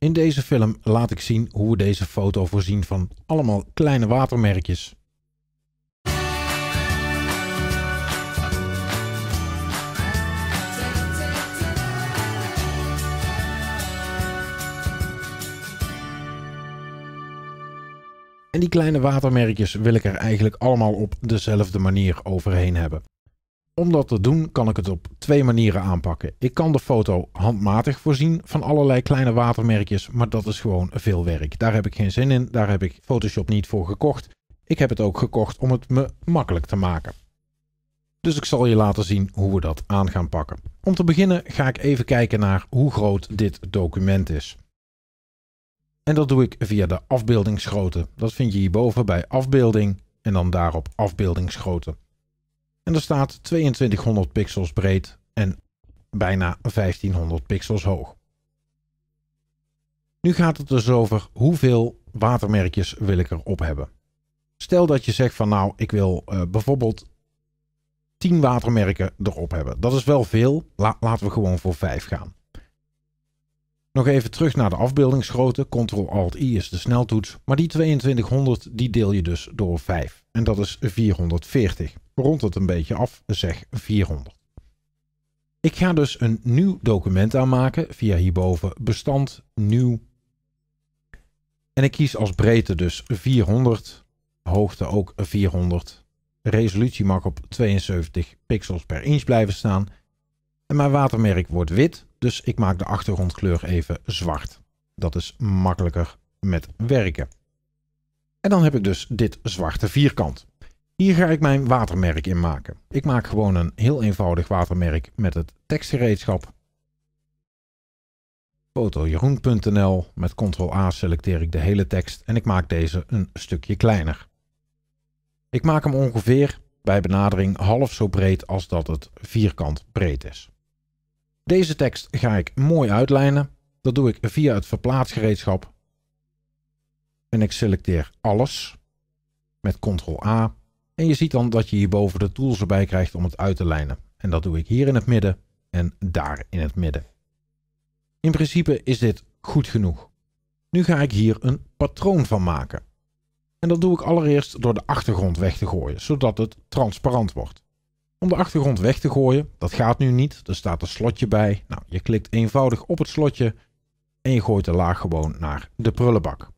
In deze film laat ik zien hoe we deze foto voorzien van allemaal kleine watermerkjes. En die kleine watermerkjes wil ik er eigenlijk allemaal op dezelfde manier overheen hebben. Om dat te doen kan ik het op twee manieren aanpakken. Ik kan de foto handmatig voorzien van allerlei kleine watermerkjes, maar dat is gewoon veel werk. Daar heb ik geen zin in, daar heb ik Photoshop niet voor gekocht. Ik heb het ook gekocht om het me makkelijk te maken. Dus ik zal je laten zien hoe we dat aan gaan pakken. Om te beginnen ga ik even kijken naar hoe groot dit document is. En dat doe ik via de afbeeldingsgrootte. Dat vind je hierboven bij afbeelding en dan daarop afbeeldingsgrootte. En er staat 2200 pixels breed en bijna 1500 pixels hoog. Nu gaat het dus over hoeveel watermerkjes wil ik erop hebben. Stel dat je zegt van nou, ik wil eh, bijvoorbeeld 10 watermerken erop hebben. Dat is wel veel. laten we gewoon voor 5 gaan. Nog even terug naar de afbeeldingsgrootte. Ctrl-Alt-I is de sneltoets. Maar die 2200 die deel je dus door 5. En dat is 440 rond het een beetje af, zeg 400. Ik ga dus een nieuw document aanmaken via hierboven bestand nieuw. En ik kies als breedte dus 400, hoogte ook 400. Resolutie mag op 72 pixels per inch blijven staan. En mijn watermerk wordt wit, dus ik maak de achtergrondkleur even zwart. Dat is makkelijker met werken. En dan heb ik dus dit zwarte vierkant. Hier ga ik mijn watermerk in maken. Ik maak gewoon een heel eenvoudig watermerk met het tekstgereedschap. Fotojeroen.nl Met ctrl-a selecteer ik de hele tekst en ik maak deze een stukje kleiner. Ik maak hem ongeveer bij benadering half zo breed als dat het vierkant breed is. Deze tekst ga ik mooi uitlijnen. Dat doe ik via het verplaatsgereedschap. En ik selecteer alles met ctrl-a en je ziet dan dat je hierboven de tools erbij krijgt om het uit te lijnen. En dat doe ik hier in het midden en daar in het midden. In principe is dit goed genoeg. Nu ga ik hier een patroon van maken. En dat doe ik allereerst door de achtergrond weg te gooien, zodat het transparant wordt. Om de achtergrond weg te gooien, dat gaat nu niet, er staat een slotje bij. Nou, je klikt eenvoudig op het slotje en je gooit de laag gewoon naar de prullenbak.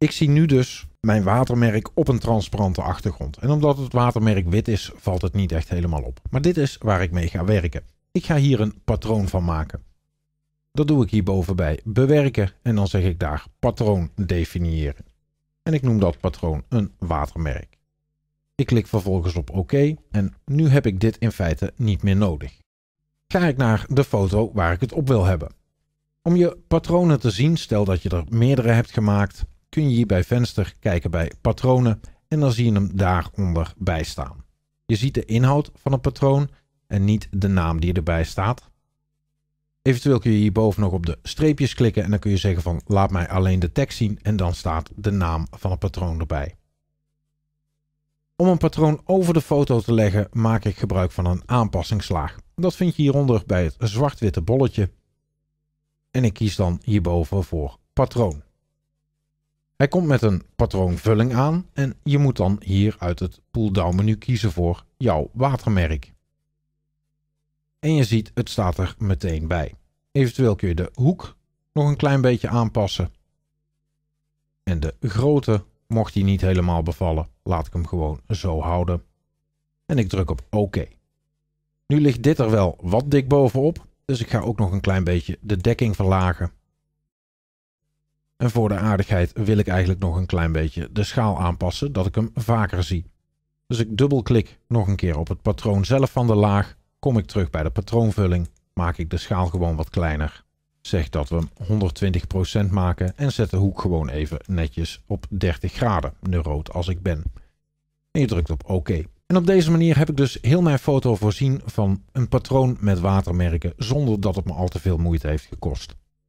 Ik zie nu dus mijn watermerk op een transparante achtergrond. En omdat het watermerk wit is, valt het niet echt helemaal op. Maar dit is waar ik mee ga werken. Ik ga hier een patroon van maken. Dat doe ik hierboven bij bewerken en dan zeg ik daar patroon definiëren. En ik noem dat patroon een watermerk. Ik klik vervolgens op OK en nu heb ik dit in feite niet meer nodig. Ga ik naar de foto waar ik het op wil hebben. Om je patronen te zien, stel dat je er meerdere hebt gemaakt, kun je hier bij venster kijken bij patronen en dan zie je hem daaronder bij staan. Je ziet de inhoud van het patroon en niet de naam die erbij staat. Eventueel kun je hierboven nog op de streepjes klikken en dan kun je zeggen van laat mij alleen de tekst zien en dan staat de naam van het patroon erbij. Om een patroon over de foto te leggen maak ik gebruik van een aanpassingslaag. Dat vind je hieronder bij het zwart-witte bolletje. En ik kies dan hierboven voor patroon. Hij komt met een patroonvulling aan en je moet dan hier uit het pull-down menu kiezen voor jouw watermerk. En je ziet, het staat er meteen bij. Eventueel kun je de hoek nog een klein beetje aanpassen. En de grootte, mocht die niet helemaal bevallen, laat ik hem gewoon zo houden. En ik druk op OK. Nu ligt dit er wel wat dik bovenop, dus ik ga ook nog een klein beetje de dekking verlagen. En voor de aardigheid wil ik eigenlijk nog een klein beetje de schaal aanpassen, dat ik hem vaker zie. Dus ik dubbelklik nog een keer op het patroon zelf van de laag, kom ik terug bij de patroonvulling, maak ik de schaal gewoon wat kleiner. Zeg dat we hem 120% maken en zet de hoek gewoon even netjes op 30 graden, nu rood als ik ben. En je drukt op OK. En op deze manier heb ik dus heel mijn foto voorzien van een patroon met watermerken zonder dat het me al te veel moeite heeft gekost.